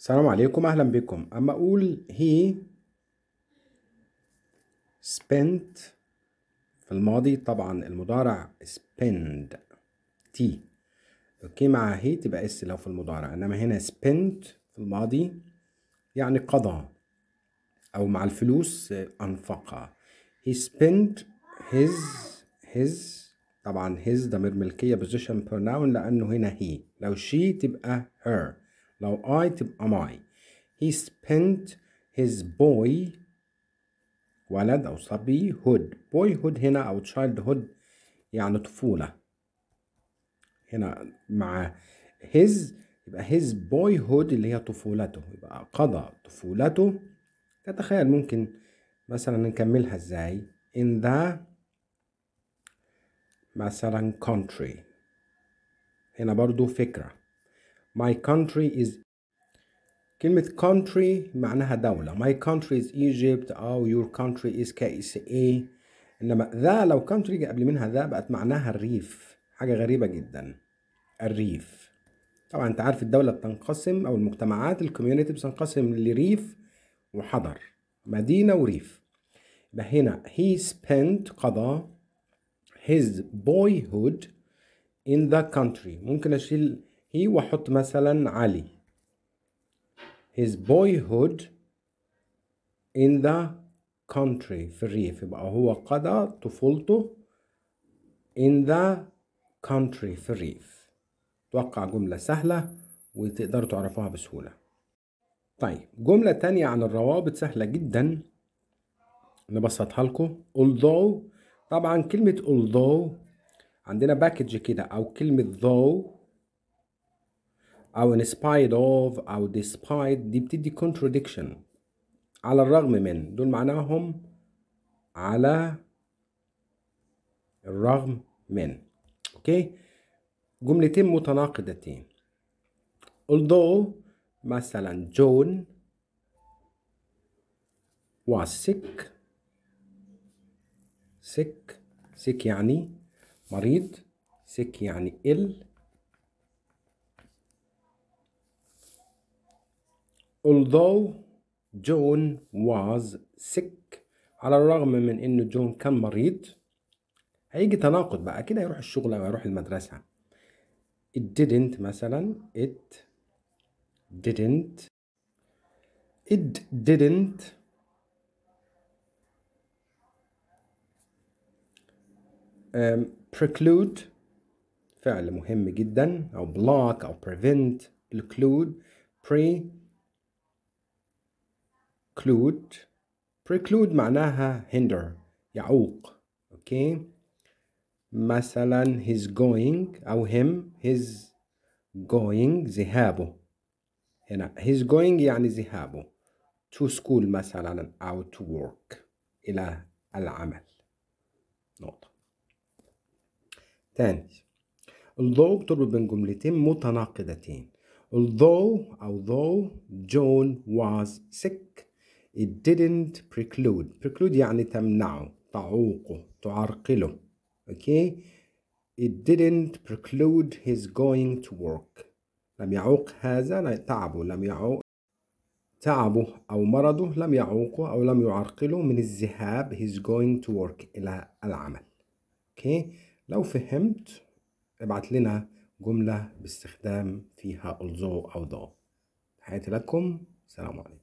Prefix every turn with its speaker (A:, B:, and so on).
A: السلام عليكم أهلا بكم أما أقول هي spent في الماضي طبعا المضارع spend t اوكي مع هي تبقى اس لو في المضارع انما هنا spent في الماضي يعني قضى او مع الفلوس انفقها he spent his his طبعا his ضمير ملكيه position pronoun لانه هنا هي لو she تبقى her لو I تبقى my he spent his boy ولد أو صبي hood boyhood هنا أو childhood يعني طفولة هنا مع his يبقى his boyhood اللي هي طفولته يبقى قضى طفولته تتخيل ممكن مثلا نكملها ازاي in the مثلا country هنا برضو فكرة My country is كلمة country معناها دولة My country is Egypt أو your country is KSA إنما ذا لو country قبل منها ذا بقت معناها الريف حاجة غريبة جدا الريف طبعا أنت عارف الدولة بتنقسم أو المجتمعات الكوميونيتي بتنقسم لريف وحضر مدينة وريف يبقى هنا he spent قضى his boyhood in the country ممكن أشيل هي وحط مثلا علي his boyhood in the country في الريف يبقى هو قضى طفولته in the country في الريف توقع جملة سهلة وتقدروا تعرفوها بسهولة طيب جملة تانية عن الروابط سهلة جدا نبسطها لكم although طبعا كلمة although عندنا باكج كده أو كلمة though أو in spite of أو despite دي بتدي contradiction على الرغم من دول معناهم على الرغم من أوكي جملتين متناقضتين although مثلا John was sick sick sick يعني مريض sick يعني ill although John was sick على الرغم من انه جون كان مريض هيجي تناقض بقى كده هيروح الشغل او هيروح المدرسة it didn't مثلا it didn't it didn't um, preclude فعل مهم جدا او block او prevent preclude pre preclude preclude معناها hinder يعوق اوكي okay. مثلا his going او him his going ذهابه هنا his going يعني ذهابه to school مثلا أو to work إلى العمل نقطة تاني although بتربط بين جملتين متناقضتين although أو though John was sick It didn't preclude. Preclude يعني تمنعه تعوقه تعرقله. Okay. It didn't preclude his going to work. لم يعوق هذا تعبه لم يعوق تعبه أو مرضه لم يعوقه أو لم يعرقله من الذهاب his going to work إلى العمل. Okay. لو فهمت ابعت لنا جملة باستخدام فيها although أو though. تحياتي لكم السلام عليكم